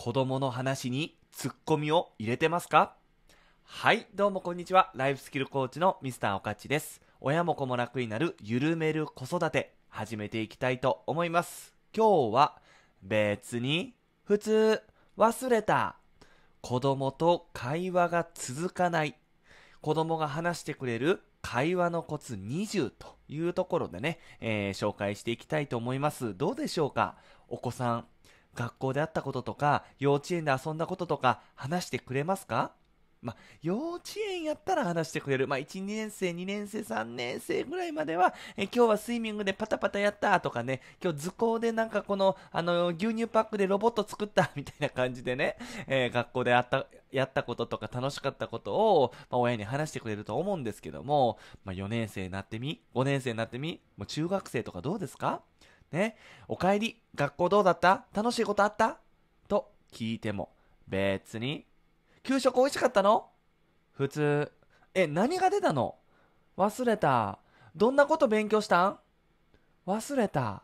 子供の話にツッコミを入れてますかはい、どうもこんにちは。ライフスキルコーチのミスターおかちです。親も子も楽になるゆるめる子育て、始めていきたいと思います。今日は、別に、普通、忘れた。子供と会話が続かない。子供が話してくれる会話のコツ20というところでね、えー、紹介していきたいと思います。どうでしょうかお子さん、学校であったこととか、幼稚園で遊んだこととか、話してくれますかまあ、幼稚園やったら話してくれる。まあ、1、2年生、2年生、3年生ぐらいまでは、え今日はスイミングでパタパタやったとかね、今日図工でなんかこの、あの、牛乳パックでロボット作ったみたいな感じでね、えー、学校であった、やったこととか楽しかったことを、まあ、親に話してくれると思うんですけども、まあ、4年生になってみ ?5 年生になってみもう中学生とかどうですかね、おかえり、学校どうだった楽しいことあったと聞いても、別に、給食美味しかったの普通、え、何が出たの忘れた。どんなこと勉強したん忘れた。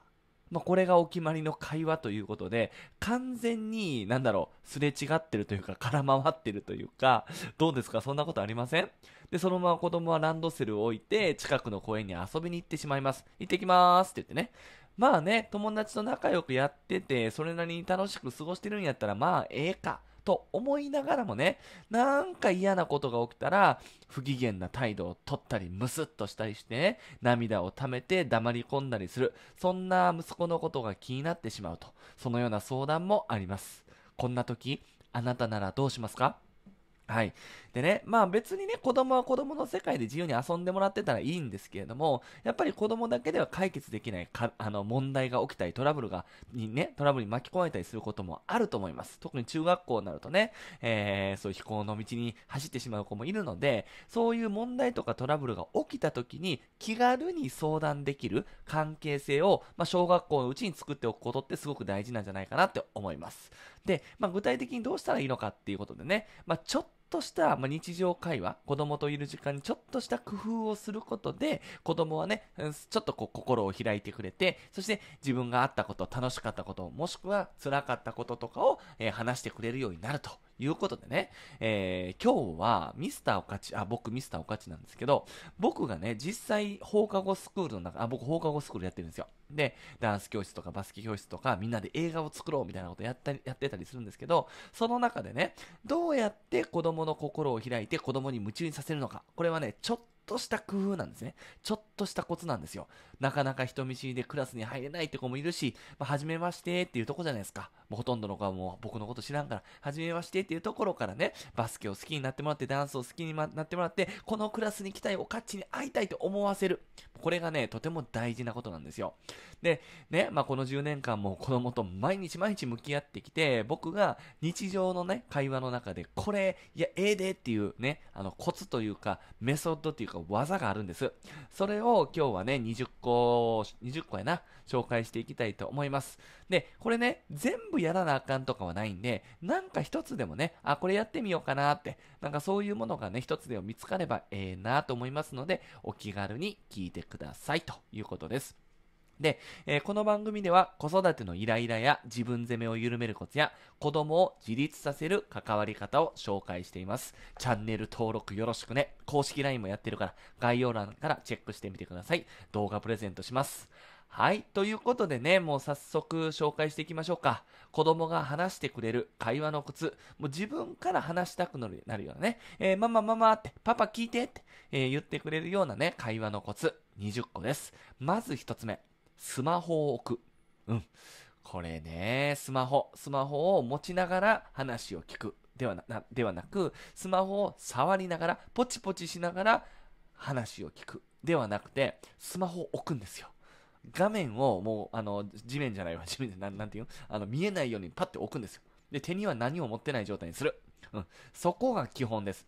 まあ、これがお決まりの会話ということで、完全に、なんだろう、すれ違ってるというか、空回ってるというか、どうですかそんなことありませんで、そのまま子供はランドセルを置いて、近くの公園に遊びに行ってしまいます。行ってきますって言ってね。まあね、友達と仲良くやってて、それなりに楽しく過ごしてるんやったら、まあ、ええか。と思いながらもね、なんか嫌なことが起きたら、不機嫌な態度を取ったり、ムスッとしたりして、ね、涙を溜めて黙り込んだりする。そんな息子のことが気になってしまうと。そのような相談もあります。こんな時、あなたならどうしますかはい。でね、まあ別にね、子供は子供の世界で自由に遊んでもらってたらいいんですけれども、やっぱり子供だけでは解決できないか、あの、問題が起きたり、トラブルが、にね、トラブルに巻き込まれたりすることもあると思います。特に中学校になるとね、えー、そういう飛行の道に走ってしまう子もいるので、そういう問題とかトラブルが起きた時に気軽に相談できる関係性を、まあ小学校のうちに作っておくことってすごく大事なんじゃないかなって思います。で、まあ具体的にどうしたらいいのかっていうことでね、まあちょっととした、まあ、日常会話、子供といる時間にちょっとした工夫をすることで、子供はね、ちょっとこう心を開いてくれて、そして自分があったこと、楽しかったこと、もしくは辛かったこととかを、えー、話してくれるようになるということでね、えー、今日はミスターおかち、あ、僕ミスターおかちなんですけど、僕がね、実際放課後スクールの中、あ、僕放課後スクールやってるんですよ。で、ダンス教室とかバスケ教室とか、みんなで映画を作ろうみたいなことやったり、やってたりするんですけど、その中でね、どうやって子供の心を開いて子供に夢中にさせるのか。これはね、ちょっとした工夫なんですね。ちょっとしたコツなんですよ。なかなか人見知りでクラスに入れないって子もいるし、まあ、初めましてっていうとこじゃないですか。もうほとんどの子はもう僕のこと知らんから、初めましてっていうところからね、バスケを好きになってもらって、ダンスを好きになってもらって、このクラスに来たい、おかっちに会いたいと思わせる。これがね、とても大事なことなんですよ。で、ね、まあ、この10年間も子供と毎日毎日向き合ってきて、僕が日常のね、会話の中で、これ、いや、ええー、でっていうね、あの、コツというか、メソッドというか、技があるんです。それを今日はね、20個個、20個やな、紹介していきたいと思います。で、これね、全部やらなあかんとかはないんで、なんか一つでもね、あ、これやってみようかなって、なんかそういうものがね、一つでも見つかればええなと思いますので、お気軽に聞いてくださいということです。で、えー、この番組では子育てのイライラや自分責めを緩めるコツや子供を自立させる関わり方を紹介しています。チャンネル登録よろしくね。公式 LINE もやってるから概要欄からチェックしてみてください。動画プレゼントします。はい。ということでね、もう早速紹介していきましょうか。子供が話してくれる会話のコツ。もう自分から話したくなるようなね、えー、ママママって、パパ聞いてって、えー、言ってくれるようなね、会話のコツ。20個です。まず1つ目。スマホを置く。うん。これね、スマホ、スマホを持ちながら話を聞く。ではな、ではなく、スマホを触りながら、ポチポチしながら話を聞く。ではなくて、スマホを置くんですよ。画面をもう、あの、地面じゃないわ、地面で、ゃなんていうのあの、見えないようにパッて置くんですよ。で、手には何を持ってない状態にする。うん。そこが基本です。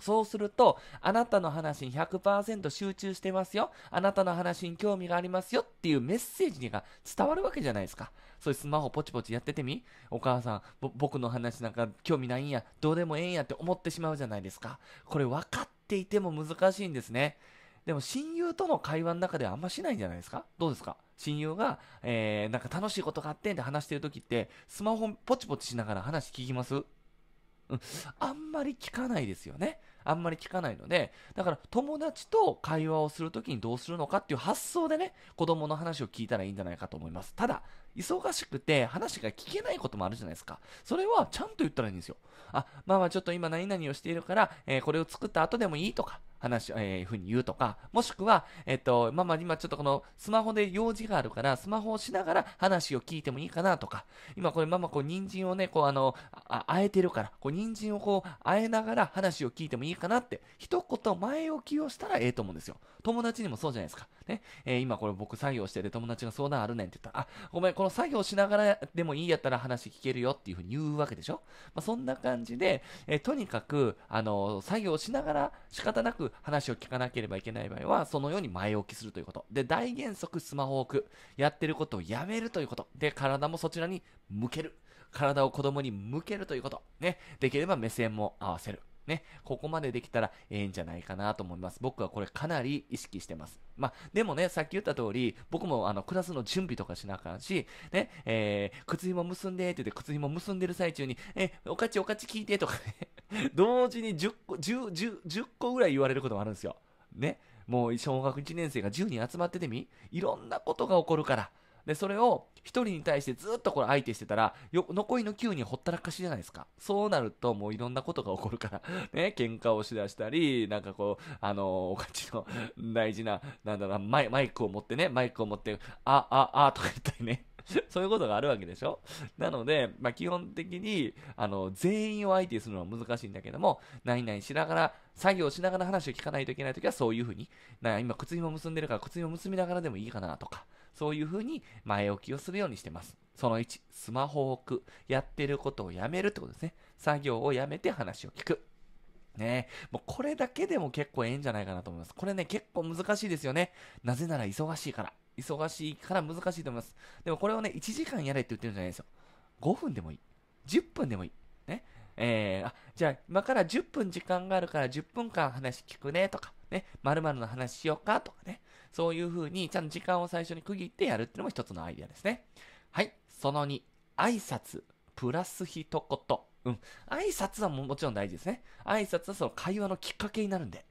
そうすると、あなたの話に100%集中してますよ。あなたの話に興味がありますよっていうメッセージが伝わるわけじゃないですか。そういうスマホポチポチやっててみお母さん、僕の話なんか興味ないんや。どうでもええんやって思ってしまうじゃないですか。これ分かっていても難しいんですね。でも親友との会話の中ではあんましないんじゃないですかどうですか親友が、えー、なんか楽しいことがあってんって話してるときって、スマホポチポチしながら話聞きますうん、あんまり聞かないですよね。あんまり聞かないので、だから友達と会話をするときにどうするのかっていう発想でね、子供の話を聞いたらいいんじゃないかと思います。ただ、忙しくて話が聞けないこともあるじゃないですか。それはちゃんと言ったらいいんですよ。あ、ママちょっと今何々をしているから、えー、これを作った後でもいいとか、話、えー、ふうに言うとか、もしくは、えっ、ー、と、まあ、まあ、今ちょっとこのスマホで用事があるから、スマホをしながら話を聞いてもいいかなとか、今これママこう人参をね、こうあの、あ、あえてるから、こう人参をこう、あえながら話を聞いてもいいかなって、一言前置きをしたらええと思うんですよ。友達にもそうじゃないですか。ね。えー、今これ僕作業してて友達が相談あるねんって言ったら、あ、ごめん、この作業しながらでもいいやったら話聞けるよっていうふうに言うわけでしょ。まあ、そんな感じで、えー、とにかく、あのー、作業しながら仕方なく話を聞かなければいけない場合は、そのように前置きするということ。で、大原則スマホを置く。やってることをやめるということ。で、体もそちらに向ける。体を子供に向けるということ。ね。できれば目線も合わせる。ね、ここまでできたらええんじゃないかなと思います。僕はこれかなり意識してます。まあ、でもね、さっき言った通り、僕もあの、クラスの準備とかしなあかんし、ね、えー、靴紐結んでって言って、靴紐結んでる最中に、え、おかちおかち聞いてとかね 同時に10個、10、10、10個ぐらい言われることもあるんですよ。ね、もう小学1年生が10人集まっててみいろんなことが起こるから。でそれを1人に対してずっとこれ相手してたら残りの9人ほったらかしじゃないですかそうなるともういろんなことが起こるから ね喧嘩をしだしたりなんかこうあのー、おかちの 大事ななんだろうマイマイクを持ってねマイクを持ってあああとか言ったりね そういうことがあるわけでしょなので、まあ、基本的に、あの、全員を相手にするのは難しいんだけども、何々しながら、作業しながら話を聞かないといけないときは、そういうふうに、な今、靴紐結んでるから、靴紐結びながらでもいいかなとか、そういうふうに前置きをするようにしてます。その1、スマホを置く。やってることをやめるってことですね。作業をやめて話を聞く。ねもうこれだけでも結構ええんじゃないかなと思います。これね、結構難しいですよね。なぜなら忙しいから。忙しいから難しいと思います。でもこれをね、1時間やれって言ってるんじゃないですよ。5分でもいい。10分でもいい。ね。えー、あ、じゃあ今から10分時間があるから10分間話聞くねとか、ね、まるの話しようかとかね。そういう風にちゃんと時間を最初に区切ってやるっていうのも一つのアイデアですね。はい。その2、挨拶、プラス一言。うん。挨拶はもちろん大事ですね。挨拶はその会話のきっかけになるんで。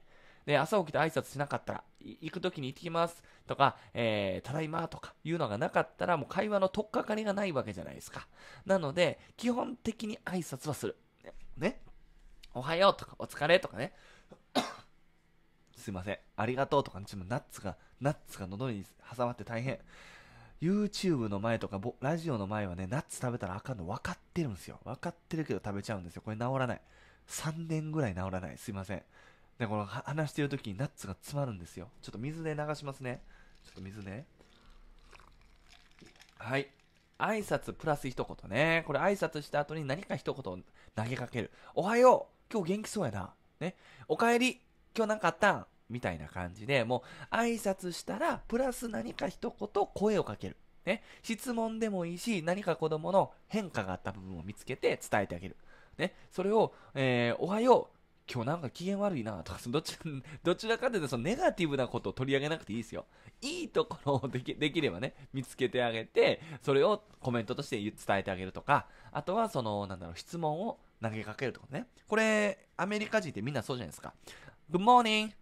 で、朝起きて挨拶しなかったら、行く時に行ってきますとか、えー、ただいまとかいうのがなかったら、もう会話の取っかかりがないわけじゃないですか。なので、基本的に挨拶はする。ね。おはようとか、お疲れとかね。すいません。ありがとうとか、ね、ちょっとナッツが、ナッツが喉に挟まって大変。YouTube の前とか、ラジオの前はね、ナッツ食べたらあかんの分かってるんですよ。分かってるけど食べちゃうんですよ。これ治らない。3年ぐらい治らない。すいません。で、この話してる時にナッツが詰まるんですよ。ちょっと水で流しますね。ちょっと水ね。はい。挨拶プラス一言ね。これ挨拶した後に何か一言投げかける。おはよう今日元気そうやな。ね。おかえり今日何かあったんみたいな感じで、もう挨拶したら、プラス何か一言声をかける。ね。質問でもいいし、何か子供の変化があった部分を見つけて伝えてあげる。ね。それを、えー、おはよう。今日なんか機嫌悪いなとか、どち どちらかというとそのネガティブなことを取り上げなくていいですよ。いいところをできできればね、見つけてあげて、それをコメントとして伝えてあげるとか、あとはその、なんだろう、質問を投げかけるとかね。これ、アメリカ人ってみんなそうじゃないですか。Good morning!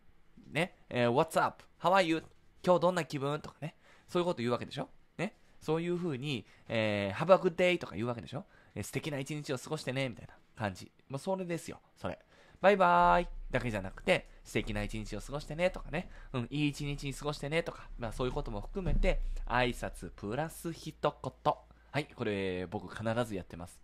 ね、えー、What's up? How are you? 今日どんな気分とかね、そういうこと言うわけでしょ。ね、そういう風に、えー、Have a good day とか言うわけでしょ。えー、素敵な一日を過ごしてね、みたいな感じ。もうそれですよ、それ。バイバーイだけじゃなくて、素敵な一日を過ごしてねとかね、うん、いい一日に過ごしてねとか、まあそういうことも含めて、挨拶プラス一言。はい、これ僕必ずやってます。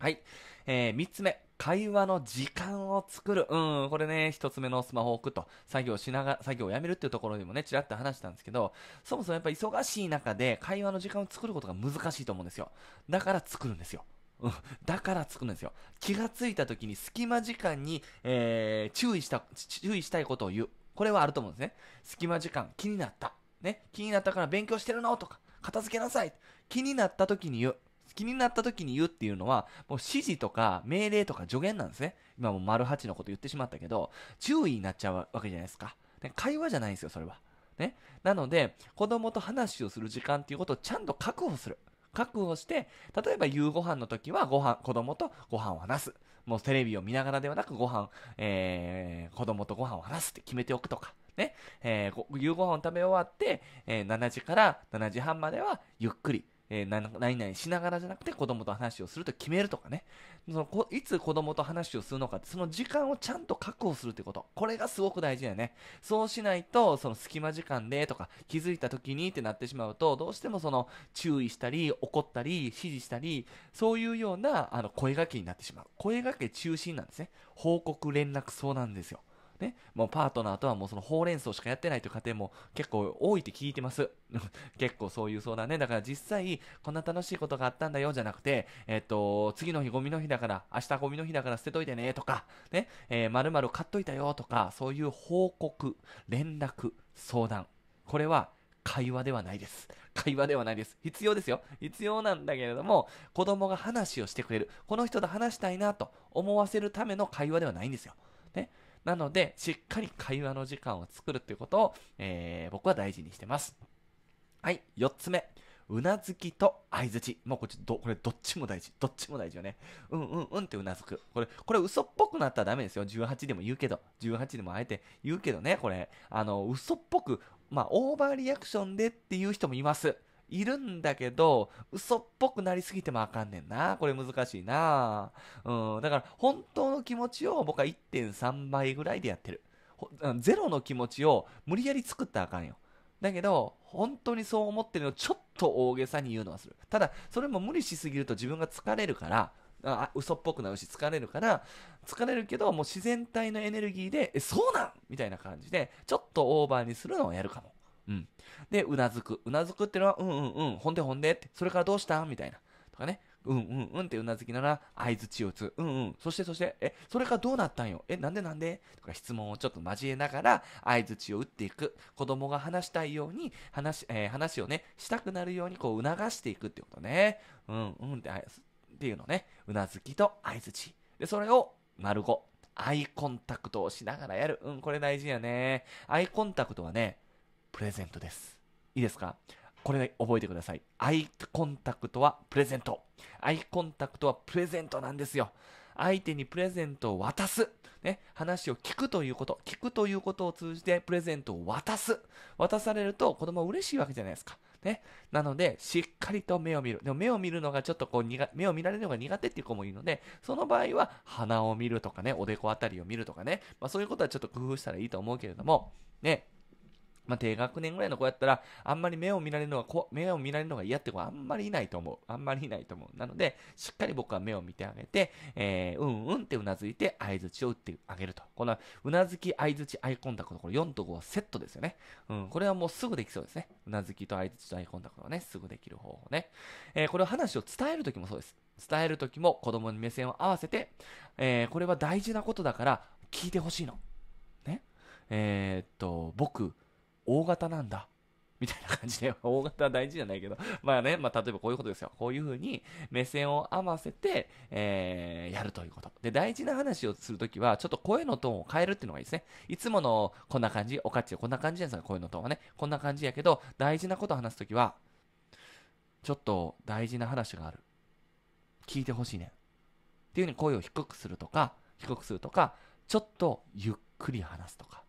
はい、えー、3つ目。会話の時間を作る。うん、これね、一つ目のスマホを置くと、作業しながら、作業をやめるっていうところにもね、ちらっと話したんですけど、そもそもやっぱ忙しい中で会話の時間を作ることが難しいと思うんですよ。だから作るんですよ。うん、だから作るんですよ。気がついた時に隙間時間に、えー、注意した、注意したいことを言う。これはあると思うんですね。隙間時間、気になった。ね、気になったから勉強してるのとか、片付けなさい。気になった時に言う。気になった時に言うっていうのは、もう指示とか命令とか助言なんですね。今も丸八のこと言ってしまったけど、注意になっちゃうわけじゃないですか。ね、会話じゃないんですよ、それは。ね。なので、子供と話をする時間っていうことをちゃんと確保する。確保して、例えば夕ご飯の時はご飯、子供とご飯を話す。もうテレビを見ながらではなくご飯、えー、子供とご飯を話すって決めておくとか。ね、えー、夕ご飯を食べ終わって、えー、7時から7時半まではゆっくりえー、何々しながらじゃなくて子供と話をすると決めるとかね。そのいつ子供と話をするのかって、その時間をちゃんと確保するってこと。これがすごく大事だよね。そうしないと、その隙間時間でとか気づいた時にってなってしまうと、どうしてもその注意したり、怒ったり、指示したり、そういうようなあの声掛けになってしまう。声掛け中心なんですね。報告、連絡、そうなんですよ。ね、もうパートナーとはもうそのほうれん草しかやってないという家庭も結構多いって聞いてます。結構そういう相談ね。だから実際、こんな楽しいことがあったんだよじゃなくて、えっと、次の日ゴミの日だから、明日ゴミの日だから捨てといてねとか、ね、えー、〇〇買っといたよとか、そういう報告、連絡、相談。これは会話ではないです。会話ではないです。必要ですよ。必要なんだけれども、子供が話をしてくれる。この人と話したいなと思わせるための会話ではないんですよ。なので、しっかり会話の時間を作るっていうことを、えー、僕は大事にしてます。はい、4つ目。うなずきと相づち。もうこっち、ど、これどっちも大事。どっちも大事よね。うんうんうんってうなずく。これ、これ嘘っぽくなったらダメですよ。18でも言うけど。18でもあえて言うけどね、これ。あの、嘘っぽく、まあ、オーバーリアクションでっていう人もいます。いるんだけど、嘘っぽくなりすぎてもあかんねんな。これ難しいな。うん。だから、本当の気持ちを僕は1.3倍ぐらいでやってる。ゼロの気持ちを無理やり作ったらあかんよ。だけど、本当にそう思ってるのをちょっと大げさに言うのはする。ただ、それも無理しすぎると自分が疲れるから、あ嘘っぽくなるし疲れるから疲れるけどもう自然体のエネルギーで「えそうなん!」みたいな感じでちょっとオーバーにするのをやるかもうん。で、うなずく。うなずくってのは、うんうんうん、ほんでほんでって、それからどうしたみたいな。とかね。うんうんうんってうなずきなら、相図ちを打つ。うんうん。そしてそして、え、それからどうなったんよえ、なんでなんでとか質問をちょっと交えながら、相図ちを打っていく。子供が話したいように、話、えー、話をね、したくなるようにこう促していくってことね。うんうんって、っていうのね。うなずきと相図ち。で、それを、丸5。アイコンタクトをしながらやる。うん、これ大事やね。アイコンタクトはね、プレゼントです。いいですかこれ覚えてください。アイコンタクトはプレゼント。アイコンタクトはプレゼントなんですよ。相手にプレゼントを渡す。ね、話を聞くということ。聞くということを通じてプレゼントを渡す。渡されると子供は嬉しいわけじゃないですか。ね。なので、しっかりと目を見る。でも目を見るのがちょっとこう目を見られるのが苦手っていう子もいるので、その場合は鼻を見るとかね、おでこあたりを見るとかね。まあそういうことはちょっと工夫したらいいと思うけれども、ね。まあ、低学年ぐらいの子やったら、あんまり目を見られるのが、目を見られるのが嫌って子はあんまりいないと思う。あんまりいないと思う。なので、しっかり僕は目を見てあげて、えー、うんうんってうなずいて、相づちを打ってあげると。この、うなずき、相づち、アイコンタクト、これ4と5はセットですよね。うん、これはもうすぐできそうですね。うなずきと相づちとアイコンタクトはね、すぐできる方法ね。えー、これを話を伝えるときもそうです。伝えるときも子供に目線を合わせて、えー、これは大事なことだから、聞いてほしいの。ね。えー、っと、僕、大型なんだ。みたいな感じで、大型は大事じゃないけど、まあね、まあ例えばこういうことですよ。こういうふうに目線を合わせて、えー、やるということ。で、大事な話をするときは、ちょっと声のトーンを変えるっていうのがいいですね。いつものこんな感じ、おかっちこんな感じじゃないですか、声のトーンはね。こんな感じやけど、大事なことを話すときは、ちょっと大事な話がある。聞いてほしいねっていうふうに声を低くするとか、低くするとか、ちょっとゆっくり話すとか。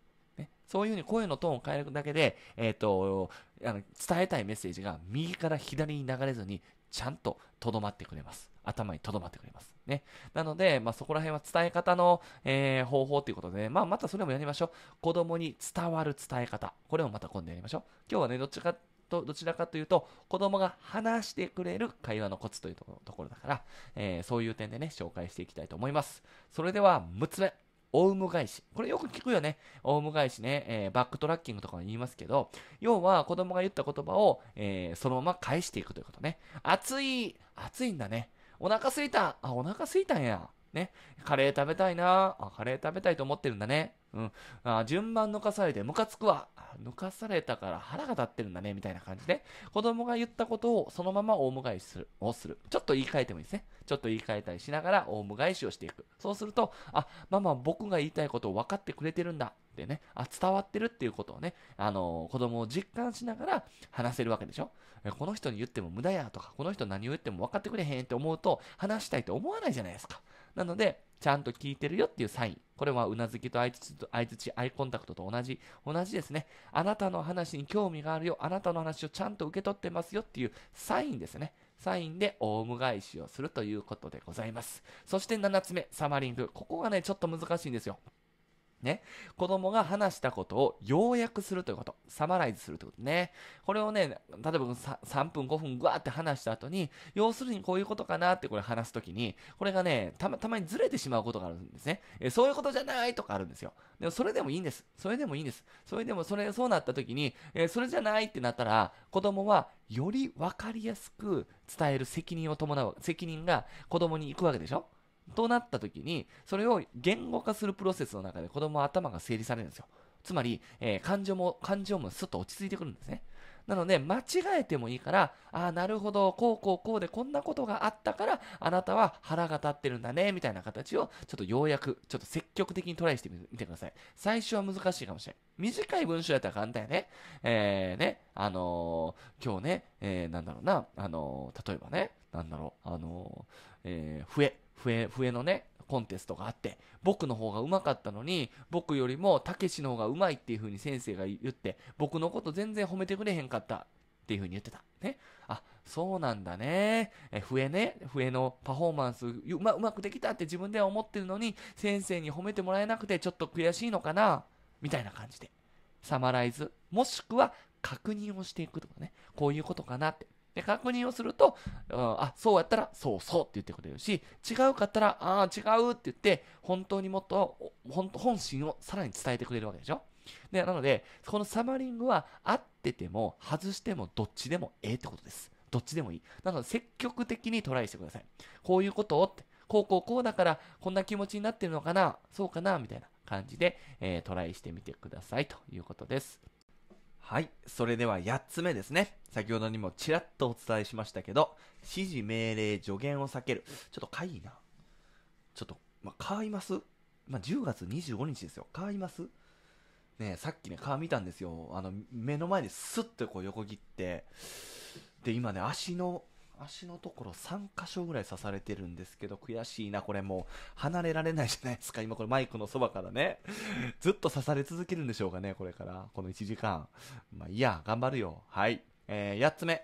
そういうふうに声のトーンを変えるだけで、えっ、ー、と、あの伝えたいメッセージが右から左に流れずに、ちゃんと留まってくれます。頭にとどまってくれます。ね。なので、まあ、そこら辺は伝え方の、えー、方法ということで、ね、まあ、またそれもやりましょう。子供に伝わる伝え方。これもまた今度やりましょう。今日はね、どっちかと、どちらかというと、子供が話してくれる会話のコツというところだから、えー、そういう点でね、紹介していきたいと思います。それでは、6つ目。オウム返し。これよく聞くよね。オウム返しね、えー、バックトラッキングとか言いますけど、要は子供が言った言葉を、えー、そのまま返していくということね。暑い、暑いんだね。お腹すいた。あ、お腹すいたんや。ね。カレー食べたいなあ、カレー食べたいと思ってるんだね。うん。あ、順番抜かされてムカつくわ。抜かされたから腹が立ってるんだね、みたいな感じで、子供が言ったことをそのままオウム返しする、をする。ちょっと言い換えてもいいですね。ちょっと言い換えたりしながらオウム返しをしていく。そうすると、あ、ママ僕が言いたいことを分かってくれてるんだ。ってね、あ、伝わってるっていうことをね、あのー、子供を実感しながら話せるわけでしょこの人に言っても無駄やとか、この人何を言っても分かってくれへんって思うと、話したいと思わないじゃないですか。なので、ちゃんと聞いてるよっていうサイン。これはうなずきと相づちと相づち、アイコンタクトと同じ、同じですね。あなたの話に興味があるよ。あなたの話をちゃんと受け取ってますよっていうサインですね。サインでオウム返しをするということでございます。そして7つ目、サマリング。ここがね、ちょっと難しいんですよ。ね。子供が話したことを要約するということ。サマライズするということね。これをね、例えば 3, 分、5分、ぐわーって話した後に、要するにこういうことかなってこれ話すときに、これがね、たま、たまにずれてしまうことがあるんですね。えそういうことじゃないとかあるんですよ。でもそれでもいいんです。それでもいいんです。それでも、それ、そうなったときに、えそれじゃないってなったら、子供はより分かりやすく伝える責任を伴う、責任が子供に行くわけでしょとなった時にそれを言語化するプロセスの中で子供は頭が整理されるんですよつまり、えー、感情も感情もすっと落ち着いてくるんですねなので間違えてもいいからああなるほどこうこうこうでこんなことがあったからあなたは腹が立ってるんだねみたいな形をちょっとようやくちょっと積極的にトライしてみてください最初は難しいかもしれない短い文章やったら簡単やねえー、ねあのー、今日ね、えー、なんだろうなあのー、例えばねなんだろうあのー、えー、笛笛、笛のね、コンテストがあって、僕の方がうまかったのに、僕よりもたけしの方がうまいっていう風に先生が言って、僕のこと全然褒めてくれへんかったっていう風に言ってた。ね。あ、そうなんだね。え、笛ね。笛のパフォーマンスうま、うまくできたって自分では思ってるのに、先生に褒めてもらえなくてちょっと悔しいのかなみたいな感じで。サマライズ。もしくは確認をしていくとかね。こういうことかなって。で、確認をすると、うん、あ、そうやったら、そうそうって言ってくれるし、違うかったら、ああ、違うって言って、本当にもっと、本本心をさらに伝えてくれるわけでしょで、なので、このサマリングは、合ってても、外しても、どっちでもええってことです。どっちでもいい。なので、積極的にトライしてください。こういうことをって、こうこうこうだから、こんな気持ちになってるのかなそうかなみたいな感じで、えー、トライしてみてくださいということです。はい。それでは8つ目ですね。先ほどにもちらっとお伝えしましたけど、指示、命令、助言を避ける。ちょっとかいな。ちょっと、まあ、わいますまあ、10月25日ですよ。わいますねさっきね、顔見たんですよ。あの、目の前にスッとこう横切って、で、今ね、足の足のところ3箇所ぐらい刺されてるんですけど、悔しいな、これもう、離れられないじゃないですか、今これマイクのそばからね。ずっと刺され続けるんでしょうかね、これから。この1時間。まあいや、頑張るよ。はい。えー、8つ目。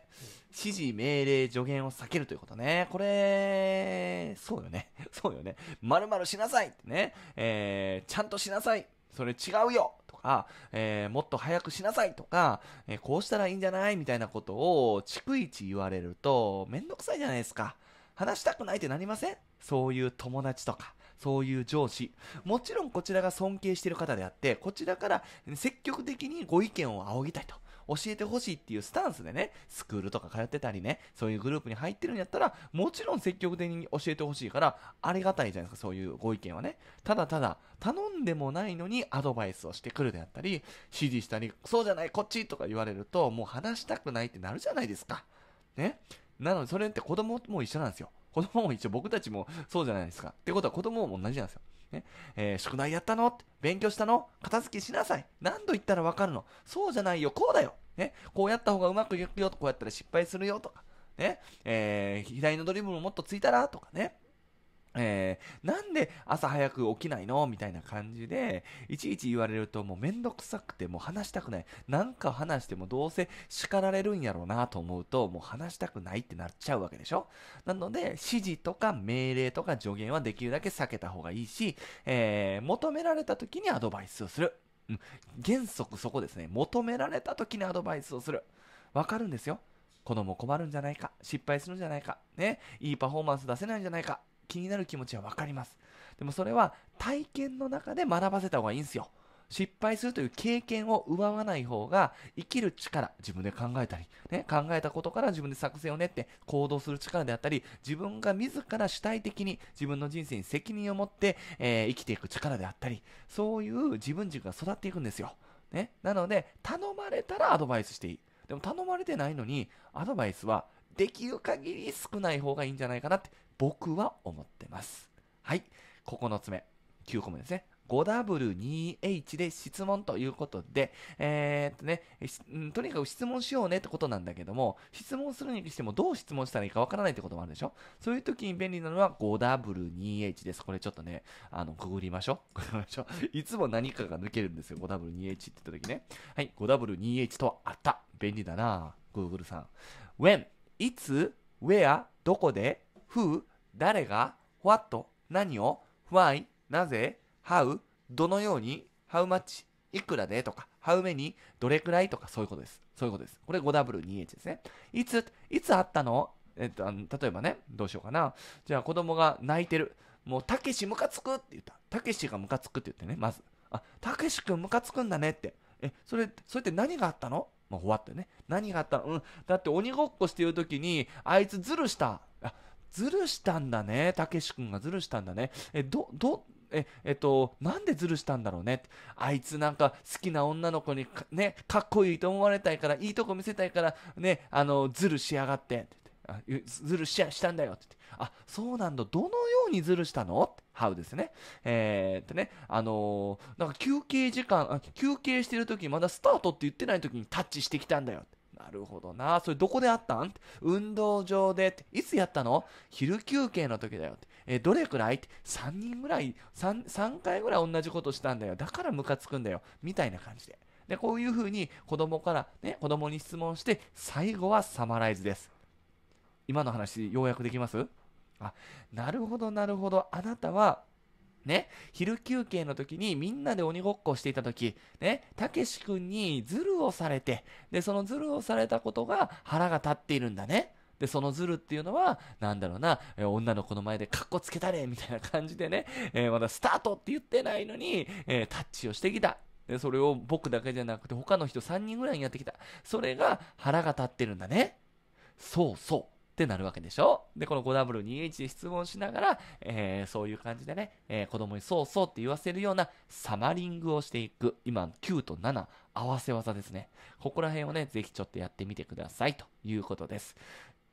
指示、命令、助言を避けるということね。これ、そうよね。そうよね。まるまるしなさいってね。えー、ちゃんとしなさい。それ違うよ。か、えー、もっと早くしなさいとか、えー、こうしたらいいんじゃないみたいなことを逐一言われると、めんどくさいじゃないですか。話したくないってなりませんそういう友達とか。そういう上司。もちろんこちらが尊敬している方であって、こちらから積極的にご意見を仰ぎたいと。教えてほしいっていうスタンスでね、スクールとか通ってたりね、そういうグループに入ってるんやったら、もちろん積極的に教えてほしいから、ありがたいじゃないですか、そういうご意見はね。ただただ、頼んでもないのにアドバイスをしてくるであったり、指示したり、そうじゃない、こっちとか言われると、もう話したくないってなるじゃないですか。ね。なので、それって子供も一緒なんですよ。子供も一緒、僕たちもそうじゃないですか。ってことは子供も同じなんですよ。ね。えー、宿題やったの勉強したの片付けしなさい。何度言ったらわかるのそうじゃないよ、こうだよ。ね、こうやった方がうまくいくよとこうやったら失敗するよとか、ね、えー、左のドリブルもっとついたらとかね、えー、なんで朝早く起きないのみたいな感じで、いちいち言われるともうめんどくさくてもう話したくない。なんか話してもどうせ叱られるんやろうなと思うと、もう話したくないってなっちゃうわけでしょなので、指示とか命令とか助言はできるだけ避けた方がいいし、えー、求められた時にアドバイスをする。うん、原則そこですね。求められた時にアドバイスをする。わかるんですよ。子供困るんじゃないか。失敗するんじゃないか。ね。いいパフォーマンス出せないんじゃないか。気になる気持ちはわかります。でもそれは体験の中で学ばせた方がいいんですよ。失敗するという経験を奪わない方が生きる力自分で考えたり、ね、考えたことから自分で作戦を練って行動する力であったり自分が自ら主体的に自分の人生に責任を持って、えー、生きていく力であったりそういう自分軸が育っていくんですよ、ね、なので頼まれたらアドバイスしていいでも頼まれてないのにアドバイスはできる限り少ない方がいいんじゃないかなって僕は思ってますはい9つ目9個目ですね 5W2H で質問ということで、えー、っとね、とにかく質問しようねってことなんだけども、質問するにしてもどう質問したらいいかわからないってこともあるでしょそういう時に便利なのは 5W2H です。これちょっとね、あの、ググりましょう。りましょう。いつも何かが抜けるんですよ。5W2H って言った時ね。はい、5W2H とはあった。便利だな Google さん。when, いつ、where, どこで、who, 誰が、what, 何を、why, なぜ、how どのように how much いくらでとか how many どれくらいとかそういうことですそういうことですこれ 5W2H ですねいついつあったのえっとあの例えばねどうしようかなじゃあ子供が泣いてるもうたけしムカつくって言ったたけしがムカつくって言ってねまずあたけしくんムカつくんだねってえそれそれって何があったのまあ、終わってね。何があったのうん。だって鬼ごっこしてる時に、あいつズルした。あ、ズルしたんだね。たけしくんがズルしたんだね。え、ど、ど、え、えっと、なんでズルしたんだろうね。あいつなんか好きな女の子にか、ね、かっこいいと思われたいから、いいとこ見せたいから、ね、あの、ズルしやがってってって、あズルしやしたんだよってって、あ、そうなんだ、どのようにズルしたのハウですね。えー、っとね、あのー、なんか休憩時間、あ休憩してる時まだスタートって言ってない時にタッチしてきたんだよなるほどな。それどこであったん運動場でって。いつやったの昼休憩の時だよって。えー、どれくらい ?3 人ぐらい3、3回ぐらい同じことしたんだよ。だからムカつくんだよ。みたいな感じで。で、こういうふうに子供から、ね、子供に質問して、最後はサマライズです。今の話、ようやくできますあ、なるほど、なるほど。あなたは、ね、昼休憩の時にみんなで鬼ごっこしていた時、ね、たけし君にズルをされて、で、そのズルをされたことが腹が立っているんだね。で、そのズルっていうのは、なんだろうな、えー、女の子の前でカッコつけたれみたいな感じでね、えー、まだスタートって言ってないのに、えー、タッチをしてきた。で、それを僕だけじゃなくて他の人3人ぐらいにやってきた。それが腹が立ってるんだね。そうそう。ってなるわけでしょで、この 5W2H で質問しながら、えー、そういう感じでね、えー、子供にそうそうって言わせるようなサマリングをしていく。今、9と7合わせ技ですね。ここら辺をね、ぜひちょっとやってみてくださいということです。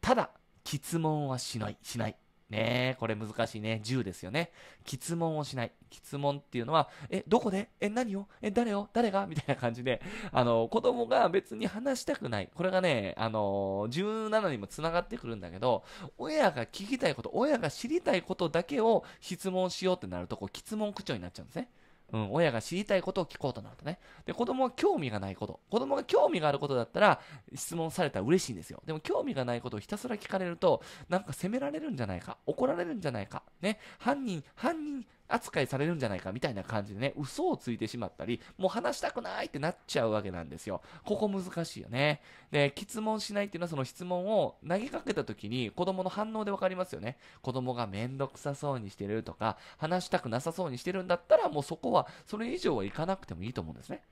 ただ、質問はしない、しない。ねえ、これ難しいね。10ですよね。質問をしない。質問っていうのは、え、どこでえ、何をえ、誰を誰がみたいな感じで、あの、子供が別に話したくない。これがね、あの、17にも繋がってくるんだけど、親が聞きたいこと、親が知りたいことだけを質問しようってなると、こう、質問口調になっちゃうんですね。うん、親が知りたいことを聞こうとなるとね。で、子供は興味がないこと。子供が興味があることだったら、質問されたら嬉しいんですよ。でも、興味がないことをひたすら聞かれると、なんか責められるんじゃないか。怒られるんじゃないか。ね。犯人、犯人、扱いされるんじゃないかみたいな感じでね、嘘をついてしまったり、もう話したくないってなっちゃうわけなんですよ。ここ難しいよね。で、質問しないっていうのはその質問を投げかけた時に子供の反応でわかりますよね。子供がめんどくさそうにしてるとか、話したくなさそうにしてるんだったら、もうそこは、それ以上はいかなくてもいいと思うんですね。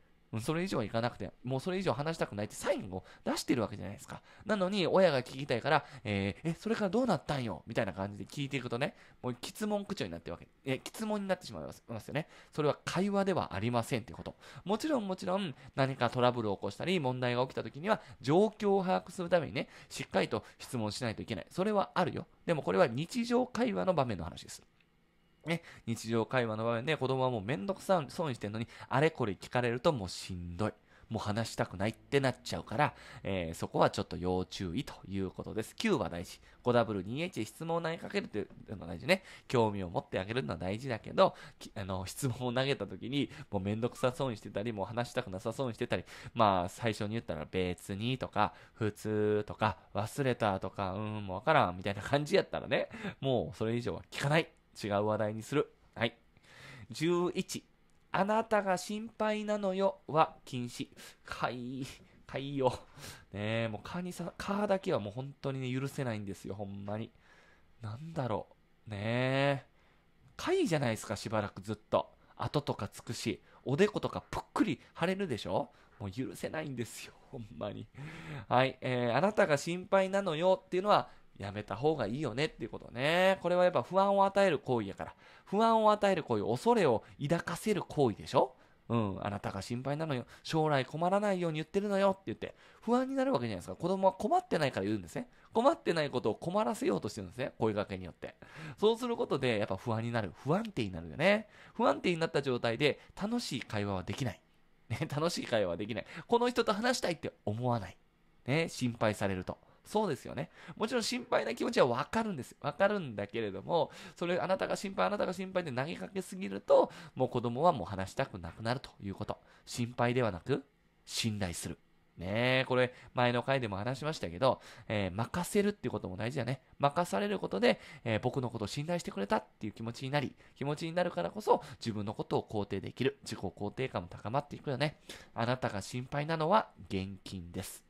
それ以上はいかなくて、もうそれ以上話したくないってサインを出してるわけじゃないですか。なのに、親が聞きたいから、えー、え、それからどうなったんよみたいな感じで聞いていくとね、もう質問口調になってるわけ。え、質問になってしまいますよね。それは会話ではありませんってこと。もちろんもちろん、何かトラブルを起こしたり、問題が起きた時には、状況を把握するためにね、しっかりと質問しないといけない。それはあるよ。でもこれは日常会話の場面の話です。ね、日常会話の場面で子供はもうめんどくさそうにしてるのに、あれこれ聞かれるともうしんどい。もう話したくないってなっちゃうから、えー、そこはちょっと要注意ということです。Q は大事。5W2H 質問を投げかけるっていうのは大事ね。興味を持ってあげるのは大事だけど、あの質問を投げた時に、もうめんどくさそうにしてたり、もう話したくなさそうにしてたり、まあ最初に言ったら別にとか、普通とか、忘れたとか、うん、もうわからんみたいな感じやったらね、もうそれ以上は聞かない。違う話題にする。はい。11、あなたが心配なのよは禁止。かい、かいよ。ねえ、もう蚊にさ、蚊だけはもう本当にね、許せないんですよ、ほんまに。なんだろう。ねえ。かいじゃないですか、しばらくずっと。後とかつくし、おでことかぷっくり腫れるでしょもう許せないんですよ、ほんまに。はい、えー、あなたが心配なのよっていうのは、やめた方がいいよねっていうことね。これはやっぱ不安を与える行為やから。不安を与える行為、恐れを抱かせる行為でしょうん、あなたが心配なのよ。将来困らないように言ってるのよって言って、不安になるわけじゃないですか。子供は困ってないから言うんですね。困ってないことを困らせようとしてるんですね。声掛けによって。そうすることで、やっぱ不安になる。不安定になるよね。不安定になった状態で、楽しい会話はできない。ね、楽しい会話はできない。この人と話したいって思わない。ね、心配されると。そうですよね。もちろん心配な気持ちはわかるんです。わかるんだけれども、それあなたが心配、あなたが心配で投げかけすぎると、もう子供はもう話したくなくなるということ。心配ではなく、信頼する。ねえ、これ、前の回でも話しましたけど、えー、任せるっていうことも大事だね。任されることで、えー、僕のことを信頼してくれたっていう気持ちになり、気持ちになるからこそ、自分のことを肯定できる。自己肯定感も高まっていくよね。あなたが心配なのは、現金です。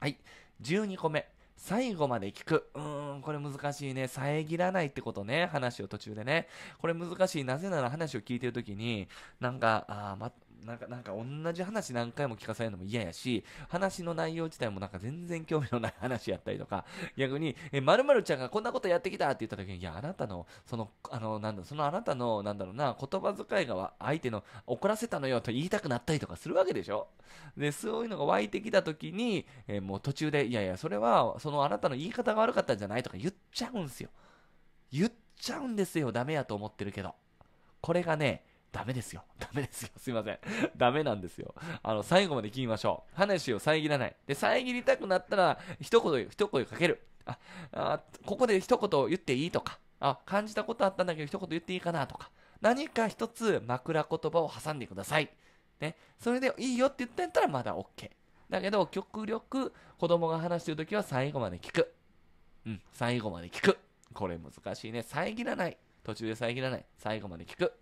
はい。12個目。最後まで聞く。うーん、これ難しいね。遮らないってことね。話を途中でね。これ難しい。なぜなら話を聞いてるときに、なんか、あま、なんか、なんか同じ話何回も聞かされるのも嫌やし、話の内容自体もなんか全然興味のない話やったりとか、逆に、え、まるちゃんがこんなことやってきたって言った時に、いや、あなたの、その、あの、なんだ、そのあなたの、なんだろうな、言葉遣いが相手の怒らせたのよと言いたくなったりとかするわけでしょで、そういうのが湧いてきた時に、えもう途中で、いやいや、それは、そのあなたの言い方が悪かったんじゃないとか言っちゃうんすよ。言っちゃうんですよ。ダメやと思ってるけど。これがね、ダメですよ。ダメですよ。すいません。ダメなんですよ。あの、最後まで聞きましょう。話を遮らない。で、遮りたくなったら、一言、一声かける。あ、あここで一言言っていいとか、あ、感じたことあったんだけど、一言言っていいかなとか、何か一つ枕言葉を挟んでください。ね。それでいいよって言ったんやったらまだ OK。だけど、極力、子供が話してるときは最後まで聞く。うん、最後まで聞く。これ難しいね。遮らない。途中で遮らない。最後まで聞く。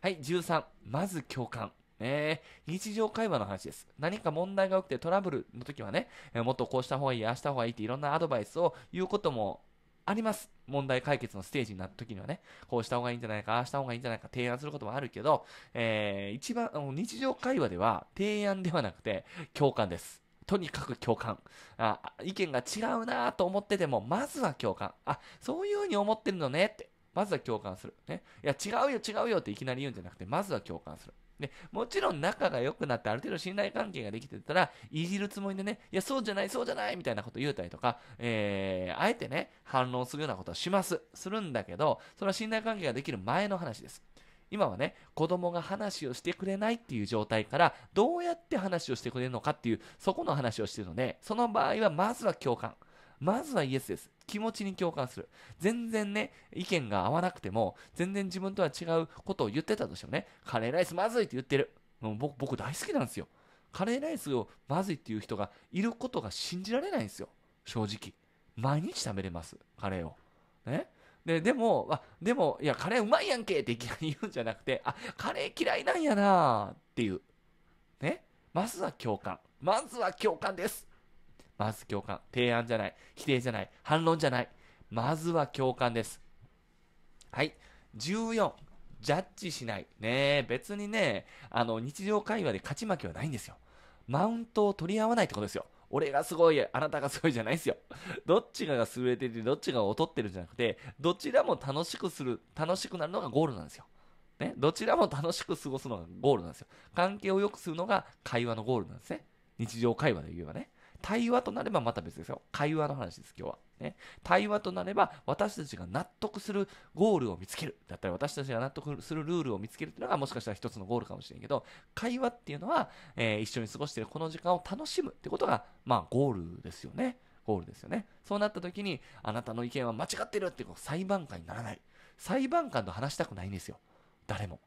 はい、13、まず共感。えー、日常会話の話です。何か問題が起きてトラブルの時はね、えー、もっとこうした方がいい、ああした方がいいっていろんなアドバイスを言うこともあります。問題解決のステージになった時にはね、こうした方がいいんじゃないか、ああした方がいいんじゃないか提案することもあるけど、えー、一番、日常会話では提案ではなくて共感です。とにかく共感。あ、意見が違うなと思ってても、まずは共感。あ、そういうふうに思ってるのねって。まずは共感する。ね。いや、違うよ、違うよっていきなり言うんじゃなくて、まずは共感する。ね、もちろん仲が良くなってある程度信頼関係ができてたら、いじるつもりでね、いや、そうじゃない、そうじゃないみたいなこと言うたりとか、えー、あえてね、反論するようなことはします。するんだけど、それは信頼関係ができる前の話です。今はね、子供が話をしてくれないっていう状態から、どうやって話をしてくれるのかっていう、そこの話をしてるので、その場合はまずは共感。まずはイエスです。気持ちに共感する。全然ね、意見が合わなくても、全然自分とは違うことを言ってたとしてもね、カレーライスまずいって言ってる。もう僕、僕大好きなんですよ。カレーライスをまずいっていう人がいることが信じられないんですよ。正直。毎日食べれます。カレーを。ね。で、でも、あ、でも、いや、カレーうまいやんけっていきなり言うんじゃなくて、あ、カレー嫌いなんやなーっていう。ね。まずは共感。まずは共感です。まず共感。提案じゃない。否定じゃない。反論じゃない。まずは共感です。はい。14。ジャッジしない。ね別にね、あの、日常会話で勝ち負けはないんですよ。マウントを取り合わないってことですよ。俺がすごい、あなたがすごいじゃないですよ。どっちがが優れてて、どっちが劣ってるんじゃなくて、どちらも楽しくする、楽しくなるのがゴールなんですよ。ね、どちらも楽しく過ごすのがゴールなんですよ。関係を良くするのが会話のゴールなんですね。日常会話で言えばね。対話となればまた別ですよ。会話の話です、今日は。ね、対話となれば私たちが納得するゴールを見つけるだったら、私たちが納得するルールを見つけるというのがもしかしたら一つのゴールかもしれんけど会話っていうのは、えー、一緒に過ごしているこの時間を楽しむってことがまあゴールですよねゴールですよねそうなった時にあなたの意見は間違ってるってこう裁判官にならない裁判官と話したくないんですよ誰も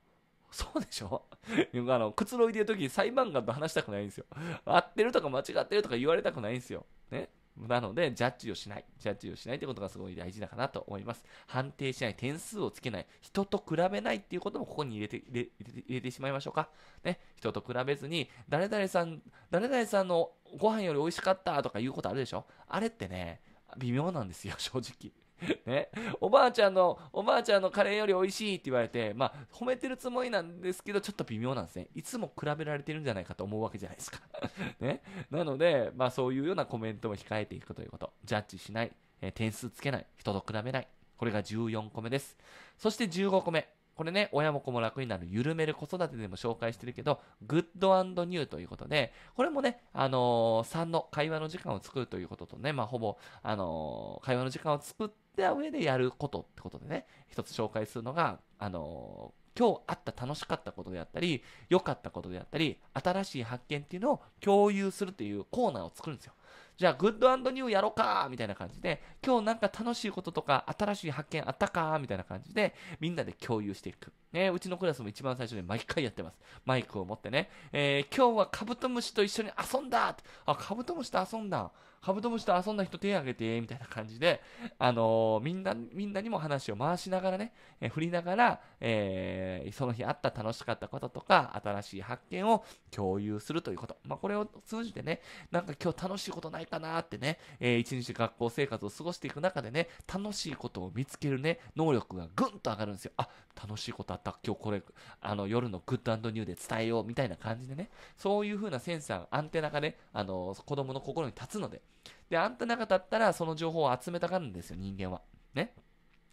そうでしょ あの、くつろいでる時に裁判官と話したくないんですよ。合ってるとか間違ってるとか言われたくないんですよ。ね。なので、ジャッジをしない。ジャッジをしないってことがすごい大事だかなと思います。判定しない。点数をつけない。人と比べないっていうこともここに入れて、入れ入れてしまいましょうか。ね。人と比べずに、誰々さん、誰々さんのご飯より美味しかったとか言うことあるでしょあれってね、微妙なんですよ、正直。ね、おばあちゃんの、おばあちゃんのカレーより美味しいって言われて、まあ、褒めてるつもりなんですけど、ちょっと微妙なんですね。いつも比べられてるんじゃないかと思うわけじゃないですか。ね。なので、まあ、そういうようなコメントを控えていくということ。ジャッジしない。えー、点数つけない。人と比べない。これが14個目です。そして15個目。これね、親も子も楽になる、緩める子育てでも紹介してるけど、グッドニューということで、これもね、あのー、3の会話の時間を作るということとね、まあ、ほぼ、あのー、会話の時間を作って、った上でやることってことでね、一つ紹介するのが、あのー、今日あった楽しかったことであったり、良かったことであったり、新しい発見っていうのを共有するっていうコーナーを作るんですよ。じゃあ、グッドニューやろうかみたいな感じで、今日なんか楽しいこととか、新しい発見あったかみたいな感じで、みんなで共有していく。ね、うちのクラスも一番最初に毎回やってます。マイクを持ってね。えー、今日はカブトムシと一緒に遊んだあ、カブトムシと遊んだ。カブトムシと遊んだ人手挙げて、みたいな感じで、あのー、みんな、みんなにも話を回しながらね、えー、振りながら、えー、その日あった楽しかったこととか、新しい発見を共有するということ。まあ、これを通じてね、なんか今日楽しいことないかなってね、えー、一日学校生活を過ごしていく中でね、楽しいことを見つけるね、能力がぐんと上がるんですよ。あ、楽しいことあった今日これ、あの、夜のグッドニューで伝えようみたいな感じでね、そういう風なセンサー、アンテナがね、あの、子供の心に立つので、で、アンテナが立ったら、その情報を集めたがるんですよ、人間は。ね。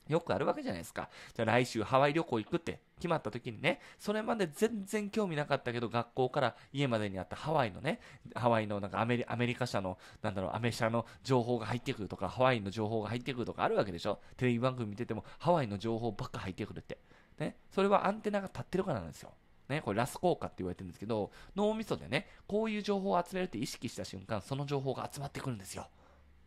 よくあるわけじゃないですか。じゃあ来週ハワイ旅行行くって決まった時にね、それまで全然興味なかったけど、学校から家までにあったハワイのね、ハワイのなんかアメリアメリカ社の、なんだろう、アメ社の情報が入ってくるとか、ハワイの情報が入ってくるとかあるわけでしょテレビ番組見てても、ハワイの情報ばっか入ってくるって。ね、それはアンテナが立ってるからなんですよ。ね、これラス効果って言われてるんですけど、脳みそでね、こういう情報を集めるって意識した瞬間、その情報が集まってくるんですよ。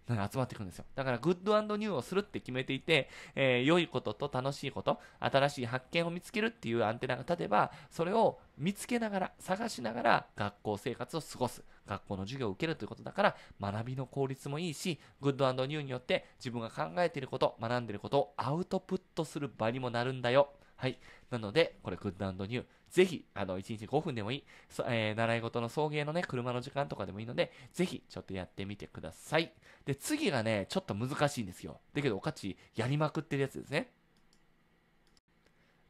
集まってくるんですよ。だから、グッドニューをするって決めていて、えー、良いことと楽しいこと、新しい発見を見つけるっていうアンテナが立てば、それを見つけながら、探しながら、学校生活を過ごす。学校の授業を受けるということだから、学びの効率もいいし、グッドニューによって自分が考えていること、学んでいることをアウトプットする場にもなるんだよ。はい。なので、これ、グッドニュー。ぜひ、あの、1日5分でもいい。えー、習い事の送迎のね、車の時間とかでもいいので、ぜひ、ちょっとやってみてください。で、次がね、ちょっと難しいんですよ。だけど、おかち、やりまくってるやつですね。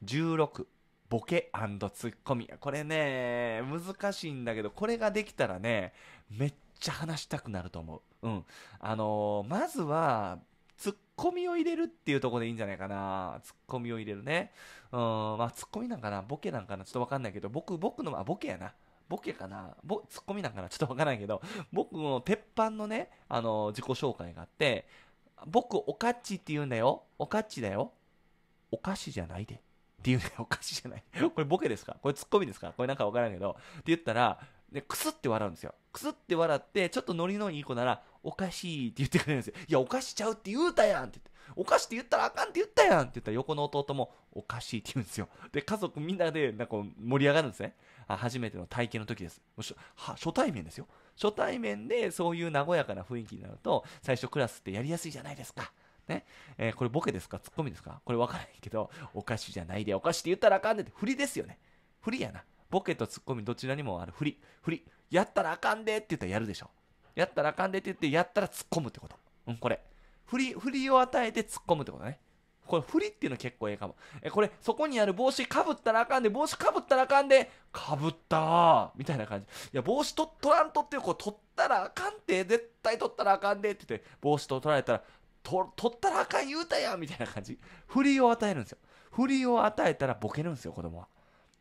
16、ボケツッコミ。これね、難しいんだけど、これができたらね、めっちゃ話したくなると思う。うん。あのー、まずは、コミを入れるっていうとこでいいんじゃないかな。ツッコミを入れるね。うん、まあ、ツッコミなんかな、ボケなんかな、ちょっとわかんないけど、僕、僕の、あ、ボケやな。ボケかなツッコミなんかなちょっとわからんけど、僕の鉄板のね、あの、自己紹介があって、僕、おかっちって言うんだよ。おかっちだよ。お菓子じゃないで。っていうね、お菓子じゃない。これボケですかこれツッコミですかこれなんかわからんけど。って言ったら、ね、くすって笑うんですよ。くすって笑って、ちょっとノリのいい子なら、おかしいって言ってくれるんですよ。いや、おかしちゃうって言うたやんって言って。おかしって言ったらあかんって言ったやんって言ったら横の弟もおかしいって言うんですよ。で、家族みんなでなんか盛り上がるんですね。あ初めての体験の時です。もう初対面ですよ。初対面でそういう和やかな雰囲気になると、最初クラスってやりやすいじゃないですか。ね。えー、これボケですかツッコミですかこれわからないけど、おかしじゃないで、おかしって言ったらあかんでって、振りですよね。振りやな。ボケとツッコミどちらにもある振り。振り。やったらあかんでって言ったらやるでしょ。やったらあかんでって言ってやったら突っ込むってこと、うん、これ振り振りを与えて突っ込むってことねこれ振りっていうの結構ええかもえこれそこにある帽子かぶったらあかんで帽子かぶったらあかんでかぶったー。みたいな感じいや帽子と取らんとってこう取ったらあかんって絶対取ったらあかんでって言って帽子と取られたらと取ったらあかん言うたやんみたいな感じ振りを与えるんですよ振りを与えたらボケるんですよ子供は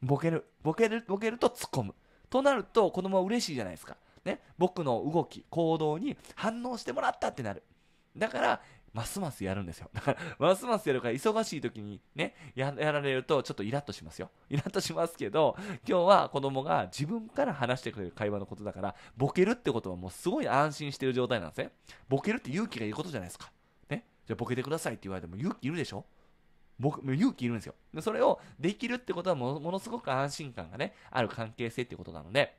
ボケるボケるボケると突っ込むとなると子供は嬉しいじゃないですかね、僕の動き、行動に反応してもらったってなる。だから、ますますやるんですよ。だから、ますますやるから、忙しい時にね、やられると、ちょっとイラッとしますよ。イラッとしますけど、今日は子供が自分から話してくれる会話のことだから、ボケるってことはもうすごい安心してる状態なんですね。ボケるって勇気がいることじゃないですか。ね。じゃあ、ボケてくださいって言われても勇気いるでしょ僕、勇気いるんですよ。それをできるってことはものすごく安心感がね、ある関係性ってことなので、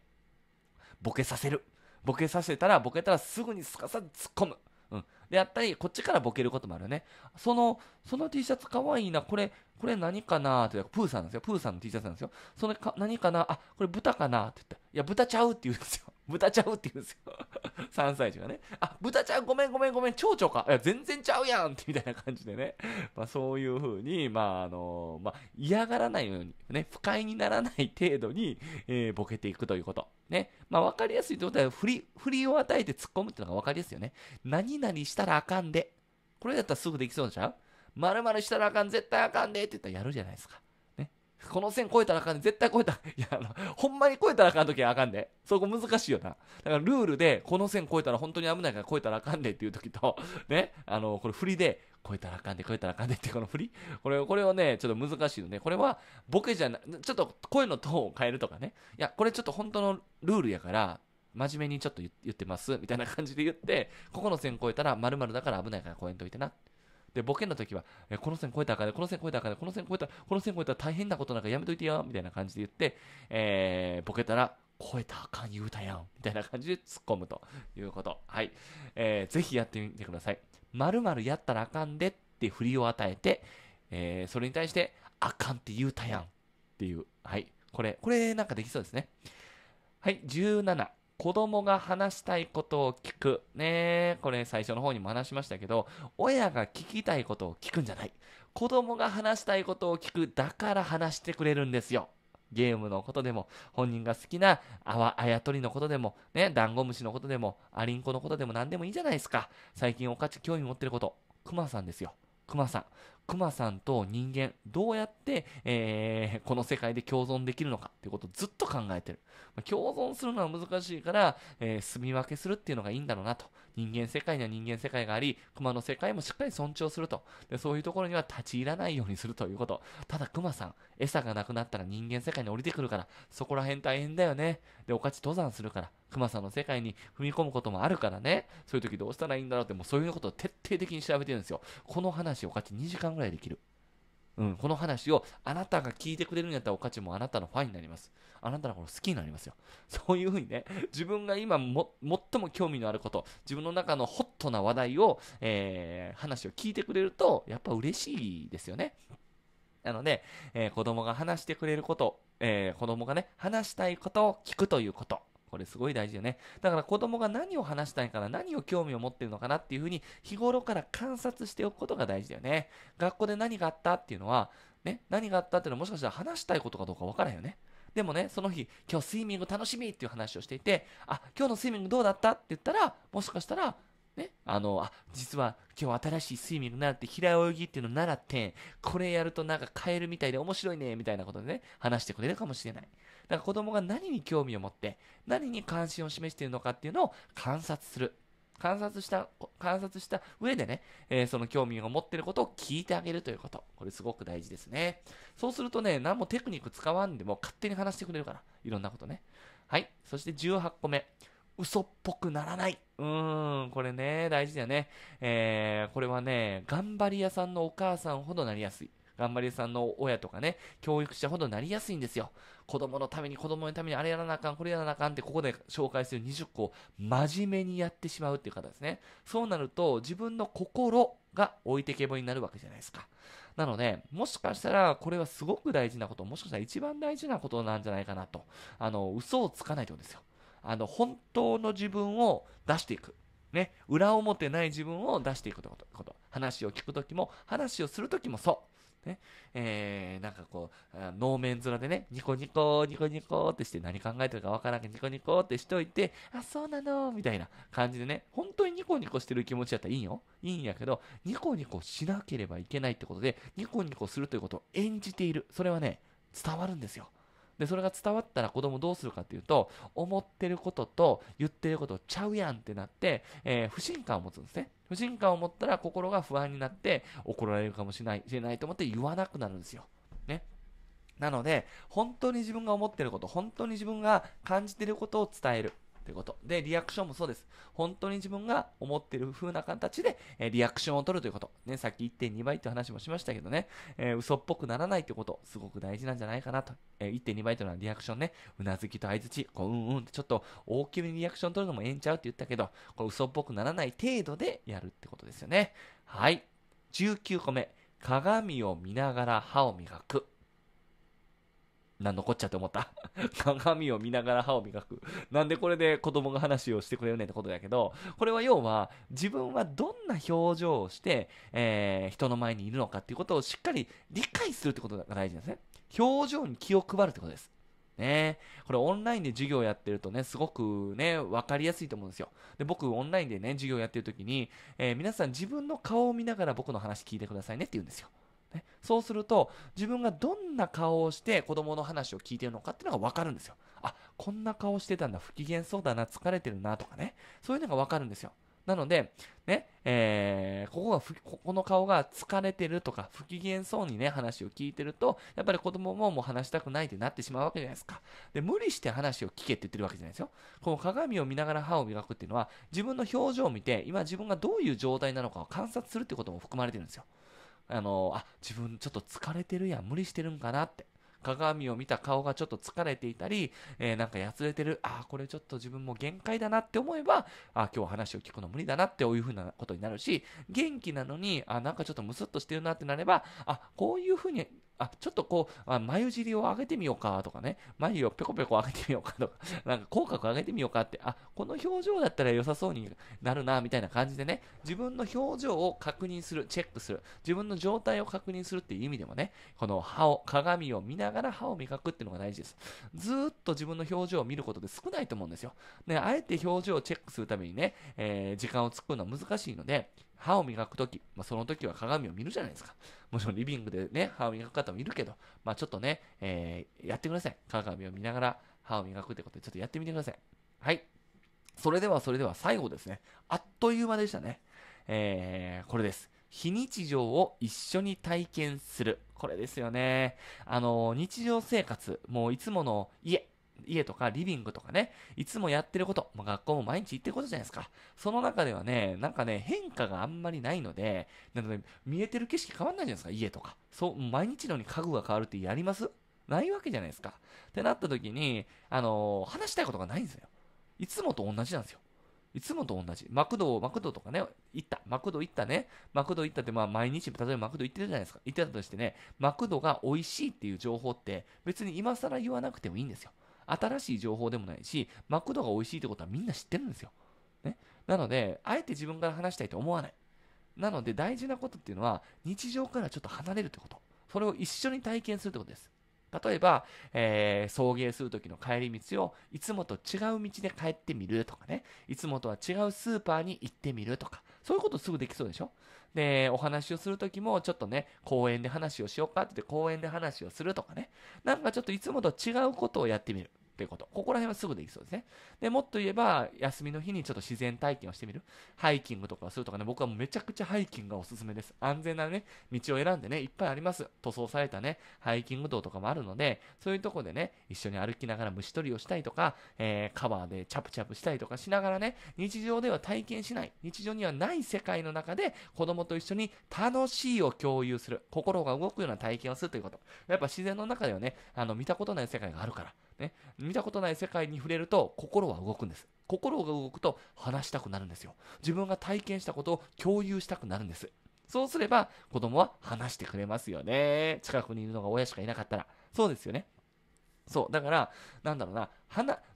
ボケさせるボケさせたらボケたらすぐにすかさず突っ込む、うん、でやったりこっちからボケることもあるよねそのその T シャツかわいいなこれこれ何かなというプーさんですよプーさんの T シャツなんですよそのか何かなあこれ豚かなって言ったいや豚ちゃうって言うんですよ豚ちゃうって言うんですよ。3 歳児がね。あ、豚ちゃんごめんごめんごめん、蝶々か。いや、全然ちゃうやんってみたいな感じでね。まあそういうふうに、まああの、まあ嫌がらないように、ね、不快にならない程度に、えー、ボケていくということ。ね。まあわかりやすいってことは、振り、振りを与えて突っ込むっていうのがわかりやすいよね。何々したらあかんで。これだったらすぐできそうじゃんまるまるしたらあかん、絶対あかんでって言ったらやるじゃないですか。この線超えたらあかんで、ね、絶対超えた。いや、あの、ほんまに超えたらあかん時はあかんで、ね。そこ難しいよな。だからルールで、この線超えたら本当に危ないから超えたらあかんで、ね、っていう時と、ね、あの、これ振りで、超えたらあかんで、超えたらあかんでってこの振りこれ、これをね、ちょっと難しいのね。これはボケじゃな、ちょっと声のトーンを変えるとかね。いや、これちょっと本当のルールやから、真面目にちょっと言ってます、みたいな感じで言って、ここの線超えたら〇〇だから危ないから超えんといてな。で、ボケの時は、えこの線超えたかんこの線超えたかこの線超えたら、この線超えたら大変なことなんかやめといてよ、みたいな感じで言って、えー、ボケたら、超えたらあかん言うたやん、みたいな感じで突っ込むということ。はい。えー、ぜひやってみてください。まるまるやったらあかんでって振りを与えて、えー、それに対して、あかんって言うたやんっていう。はい。これ、これなんかできそうですね。はい、17。子供が話したいことを聞く。ねこれ最初の方にも話しましたけど、親が聞きたいことを聞くんじゃない。子供が話したいことを聞く。だから話してくれるんですよ。ゲームのことでも、本人が好きなあわあやとりのことでも、ね、ダンゴムシのことでも、アリンコのことでも何でもいいじゃないですか。最近おかち興味持ってること、クマさんですよ。クマさん。クマさんと人間、どうやって、えー、この世界で共存できるのかっていうことをずっと考えてる。ま共存するのは難しいから、えー、住み分けするっていうのがいいんだろうなと。人間世界には人間世界があり、熊の世界もしっかり尊重すると。でそういうところには立ち入らないようにするということ。ただ熊さん、餌がなくなったら人間世界に降りてくるから、そこら辺大変だよね。で、おかち登山するから、熊さんの世界に踏み込むこともあるからね、そういう時どうしたらいいんだろうって、もうそういうことを徹底的に調べてるんですよ。この話をおかち2時間ぐらいできる。うん、この話をあなたが聞いてくれるんやったらおかちもあなたのファンになります。あなたのこと好きになりますよ。そういうふうにね、自分が今も最も興味のあること、自分の中のホットな話題を、えー、話を聞いてくれると、やっぱ嬉しいですよね。なので、えー、子供が話してくれること、えー、子供がね、話したいことを聞くということ。これすごい大事よね。だから子供が何を話したいから何を興味を持ってるのかなっていうふうに日頃から観察しておくことが大事だよね。学校で何があったっていうのは、ね、何があったっていうのはもしかしたら話したいことかどうかわからんよね。でもね、その日、今日スイミング楽しみっていう話をしていて、あ、今日のスイミングどうだったって言ったら、もしかしたら、ね、あの、あ、実は今日新しいスイミング習って平泳ぎっていうの習ってん、これやるとなんかカエルみたいで面白いね、みたいなことでね、話してくれるかもしれない。だから子供が何に興味を持って、何に関心を示しているのかっていうのを観察する。観察した、観察した上でね、えー、その興味を持ってることを聞いてあげるということ。これすごく大事ですね。そうするとね、何もテクニック使わんでも勝手に話してくれるから。いろんなことね。はい。そして18個目。嘘っぽくならない。うーん、これね、大事だよね。えー、これはね、頑張り屋さんのお母さんほどなりやすい。頑張りさんの親とかね、教育者ほどなりやすいんですよ。子供のために、子供のために、あれやらなあかん、これやらなあかんって、ここで紹介する20個を真面目にやってしまうっていう方ですね。そうなると、自分の心が置いてけぼりになるわけじゃないですか。なので、もしかしたら、これはすごく大事なこと、もしかしたら一番大事なことなんじゃないかなと。あの、嘘をつかないってことですよ。あの、本当の自分を出していく。ね、裏表ない自分を出していくということ。話を聞くときも、話をするときもそう。ね、えー、なんかこう、能面面でね、ニコニコ、ニコニコってして何考えてるかわからんけど、ニコニコってしといて、あ、そうなの、みたいな感じでね、本当にニコニコしてる気持ちやったらいいんよ。いいんやけど、ニコニコしなければいけないってことで、ニコニコするということを演じている。それはね、伝わるんですよ。でそれが伝わったら子供どうするかっていうと思ってることと言ってることちゃうやんってなって、えー、不信感を持つんですね不信感を持ったら心が不安になって怒られるかもしれないれないと思って言わなくなるんですよねなので本当に自分が思ってること本当に自分が感じてることを伝えるってこと。で、リアクションもそうです。本当に自分が思ってる風な形で、えー、リアクションを取るということ。ね、さっき1.2倍って話もしましたけどね、えー、嘘っぽくならないってこと、すごく大事なんじゃないかなと。えー、1.2倍というのはリアクションね、うなずきと相づち、こう、うんうんってちょっと大きめにリアクション取るのもええんちゃうって言ったけど、これ嘘っぽくならない程度でやるってことですよね。はい。19個目。鏡を見ながら歯を磨く。なんのこっちゃって思った。鏡を見ながら歯を磨く。なんでこれで子供が話をしてくれるねんってことだけど、これは要は自分はどんな表情をして、えー、人の前にいるのかっていうことをしっかり理解するってことが大事なんですね。表情に気を配るってことです。ね。これオンラインで授業やってるとね、すごくね、分かりやすいと思うんですよ。で、僕オンラインでね、授業やってる時に、えー、皆さん自分の顔を見ながら僕の話聞いてくださいねって言うんですよ。ね、そうすると自分がどんな顔をして子供の話を聞いているのかっていうのが分かるんですよあこんな顔してたんだ不機嫌そうだな疲れてるなとかねそういうのが分かるんですよなので、ね、えー、ここがここの顔が疲れてるとか、不機嫌そうにね、話を聞いてると、やっぱり子供ももう話したくないってなってしまうわけじゃないですか。で、無理して話を聞けって言ってるわけじゃないですよ。この鏡を見ながら歯を磨くっていうのは、自分の表情を見て、今自分がどういう状態なのかを観察するってことも含まれてるんですよ。あの、あ、自分ちょっと疲れてるやん、無理してるんかなって。鏡を見た顔がちょっと疲れていたり、えー、なんかやつれてる、ああ、これちょっと自分も限界だなって思えば、あ今日話を聞くの無理だなっていうふうなことになるし、元気なのに、あなんかちょっとムスッとしてるなってなれば、あこういうふうにあ、ちょっとこう、あ眉尻を上げてみようかとかね、眉をペコペコ上げてみようかとか、なんか口角上げてみようかって、あ、この表情だったら良さそうになるな、みたいな感じでね、自分の表情を確認する、チェックする、自分の状態を確認するっていう意味でもね、この歯を、鏡を見ながら歯を磨くっていうのが大事です。ずっと自分の表情を見ることで少ないと思うんですよ。ね、あえて表情をチェックするためにね、えー、時間を作るのは難しいので、歯を磨くとき、まあ、その時は鏡を見るじゃないですか。もちろんリビングでね、歯を磨く方もいるけど、まあ、ちょっとね、えー、やってください。鏡を見ながら歯を磨くってことで、ちょっとやってみてください。はい。それでは、それでは最後ですね。あっという間でしたね。えー、これです。非日常を一緒に体験する。これですよね。あの、日常生活、もういつもの家、家とかリビングとかね、いつもやってること、まあ、学校も毎日行ってることじゃないですか。その中ではね、なんかね、変化があんまりないので、なので、見えてる景色変わんないじゃないですか、家とか。そう、毎日のように家具が変わるってやりますないわけじゃないですか。ってなった時に、あのー、話したいことがないんですよ。いつもと同じなんですよ。いつもと同じ。マクド、マクドとかね、行った。マクド行ったね。マクド行ったって、まあ毎日、例えばマクド行ってるじゃないですか。行ってたとしてね、マクドが美味しいっていう情報って、別に今更言わなくてもいいんですよ。新しい情報でもないし、マクドが美味しいってことはみんな知ってるんですよ。ね。なので、あえて自分から話したいと思わない。なので、大事なことっていうのは、日常からちょっと離れるってこと。それを一緒に体験するってことです。例えば、えー、送迎するときの帰り道をいつもと違う道で帰ってみるとかね、いつもとは違うスーパーに行ってみるとか、そういうことすぐできそうでしょで、お話をするときも、ちょっとね、公園で話をしようかって言って、公園で話をするとかね。なんかちょっといつもと違うことをやってみる。ていうこと。ここら辺はすぐできそうですね。で、もっと言えば、休みの日にちょっと自然体験をしてみる。ハイキングとかするとかね、僕はめちゃくちゃハイキングがおすすめです。安全なね、道を選んでね、いっぱいあります。塗装されたね、ハイキング道とかもあるので、そういうとこでね、一緒に歩きながら虫取りをしたりとか、えー、カバーでチャプチャプしたりとかしながらね、日常では体験しない、日常にはない世界の中で、子供と一緒に楽しいを共有する、心が動くような体験をするということ。やっぱ自然の中ではね、あの、見たことない世界があるから。ね、見たことない世界に触れると心は動くんです。心が動くと話したくなるんですよ。自分が体験したことを共有したくなるんです。そうすれば子供は話してくれますよね。近くにいるのが親しかいなかったら。そうですよね。そう。だから、なんだろうな。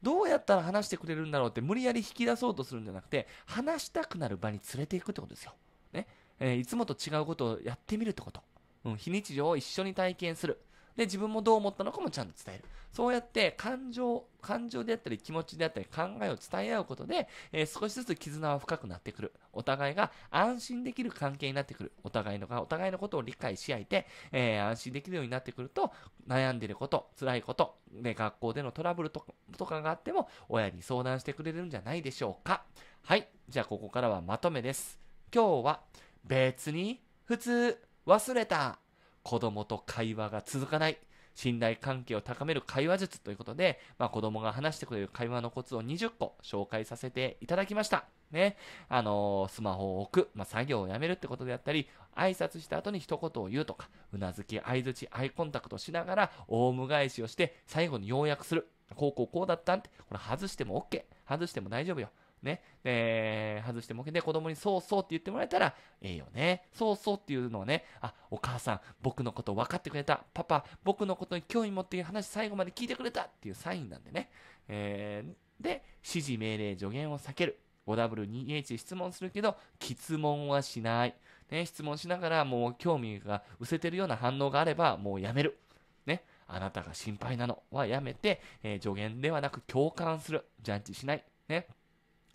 どうやったら話してくれるんだろうって無理やり引き出そうとするんじゃなくて、話したくなる場に連れていくってことですよ。ね。えー、いつもと違うことをやってみるってこと。うん、非日常を一緒に体験する。で、自分もどう思ったのかもちゃんと伝える。そうやって感情、感情であったり気持ちであったり考えを伝え合うことで、えー、少しずつ絆は深くなってくる。お互いが安心できる関係になってくる。お互いのが、お互いのことを理解し合えて、えー、安心できるようになってくると、悩んでること、辛いこと、ね、学校でのトラブルととかがあっても、親に相談してくれるんじゃないでしょうか。はい。じゃあ、ここからはまとめです。今日は、別に、普通、忘れた。子供と会話が続かない。信頼関係を高める会話術ということで、まあ、子供が話してくれる会話のコツを20個紹介させていただきました。ね。あのー、スマホを置く、まあ、作業をやめるってことであったり、挨拶した後に一言を言うとか、うなずき、相づち、アイコンタクトしながら、オウム返しをして、最後に要約する。こうこうこうだったんって、これ外しても OK。外しても大丈夫よ。ね、で、外してもけて子供にそうそうって言ってもらえたら、ええよね。そうそうっていうのをね、あ、お母さん、僕のこと分かってくれた。パパ、僕のことに興味持って話最後まで聞いてくれたっていうサインなんでね。えー、で、指示、命令、助言を避ける。5W2H 質問するけど、質問はしない。ね、質問しながらもう興味が失せてるような反応があれば、もうやめる。ね。あなたが心配なのはやめて、えー、助言ではなく共感する。ジャッジしない。ね。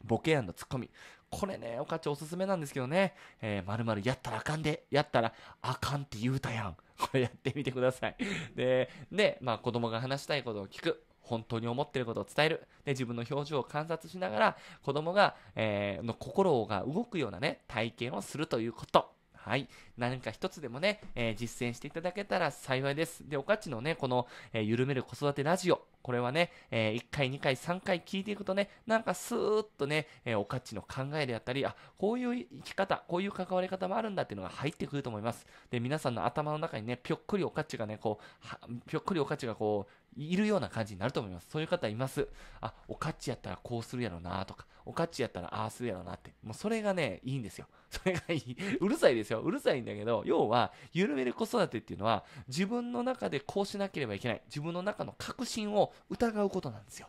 ボケやんのツッコミ。これね、おかちおすすめなんですけどね。えー、まるまるやったらあかんで、やったらあかんって言うたやん。これやってみてください。で、で、まあ子供が話したいことを聞く。本当に思ってることを伝える。で、自分の表情を観察しながら、子供が、えー、の心が動くようなね、体験をするということ。はい。何か一つでもね、えー、実践していただけたら幸いです。で、おかちのね、この、えー、緩める子育てラジオ、これはね、えー、1回、2回、3回聞いていくとね、なんかスーッとね、えー、おかちの考えであったり、あ、こういう生き方、こういう関わり方もあるんだっていうのが入ってくると思います。で、皆さんの頭の中にね、ぴょっくりおかちがね、こう、ぴょっくりおかちがこう、いるような感じになると思います。そういう方います。あ、おかっちやったらこうするやろなとか、おかっちやったらああするやろなって。もうそれがね、いいんですよ。それがいい。うるさいですよ。うるさいんだけど、要は、緩める子育てっていうのは、自分の中でこうしなければいけない。自分の中の確信を疑うことなんですよ。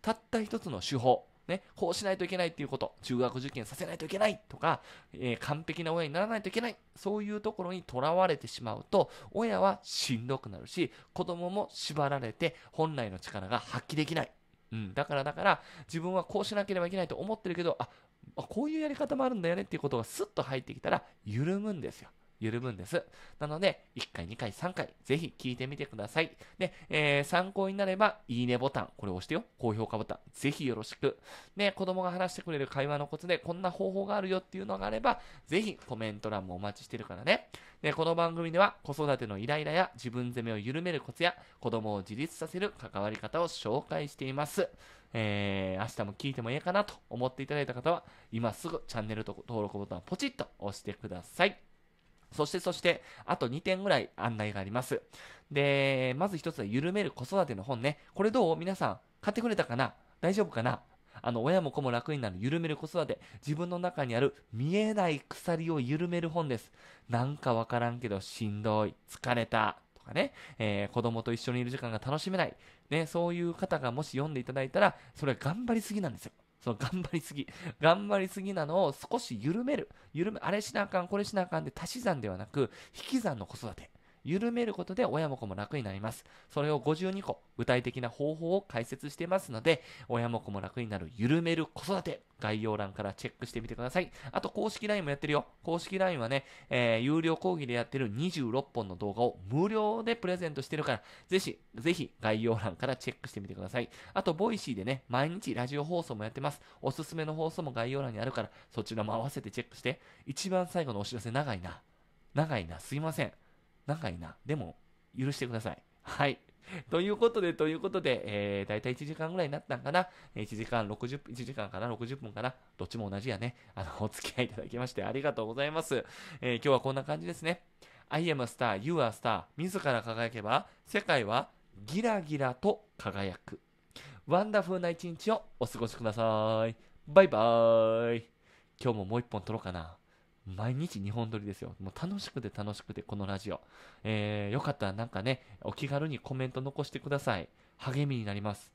たった一つの手法。ね、こうしないといけないっていうこと、中学受験させないといけないとか、えー、完璧な親にならないといけない、そういうところにとらわれてしまうと、親はしんどくなるし、子供も縛られて本来の力が発揮できない。うん、だからだから自分はこうしなければいけないと思ってるけどあこういうやり方もあるんだよねっていうことがスッと入ってきたら緩むんですよ緩むんです。なので、1回、2回、3回、ぜひ聞いてみてください。で、えー、参考になれば、いいねボタン、これ押してよ。高評価ボタン、ぜひよろしく。ね、子供が話してくれる会話のコツで、こんな方法があるよっていうのがあれば、ぜひコメント欄もお待ちしてるからね。で、この番組では、子育てのイライラや自分責めを緩めるコツや、子供を自立させる関わり方を紹介しています。えー、明日も聞いてもいいかなと思っていただいた方は、今すぐチャンネル登録ボタンをポチッと押してください。そしてそして、あと2点ぐらい案内があります。で、まず1つは緩める子育ての本ね。これどう皆さん、買ってくれたかな大丈夫かなあの、親も子も楽になる緩める子育て。自分の中にある見えない鎖を緩める本です。なんかわからんけどしんどい。疲れた。とかね。えー、子供と一緒にいる時間が楽しめない。ね、そういう方がもし読んでいただいたら、それは頑張りすぎなんですよ。その頑張りすぎ、頑張りすぎなのを少し緩める。緩め、あれしなあかん、これしなあかんで足し算ではなく、引き算の子育て。緩めることで親も子も楽になります。それを52個、具体的な方法を解説していますので、親も子も楽になる緩める子育て、概要欄からチェックしてみてください。あと、公式 LINE もやってるよ。公式 LINE はね、えー、有料講義でやってる26本の動画を無料でプレゼントしてるから、ぜひ、ぜひ概要欄からチェックしてみてください。あと、ボイシーでね、毎日ラジオ放送もやってます。おすすめの放送も概要欄にあるから、そちらも合わせてチェックして、一番最後のお知らせ長いな。長いな、すいません。長いな。でも、許してください。はい。ということで、ということで、えー、だいたい1時間ぐらいになったんかな。1時間60分、1時間かな、60分かな。どっちも同じやね。あの、お付き合いいただきましてありがとうございます。えー、今日はこんな感じですね。I am a star, you are a star. 自ら輝けば、世界はギラギラと輝く。ワンダフルな一日をお過ごしください。バイバーイ。今日ももう一本撮ろうかな。毎日日本撮りですよ。もう楽しくて楽しくて、このラジオ。えー、よかったらなんかね、お気軽にコメント残してください。励みになります。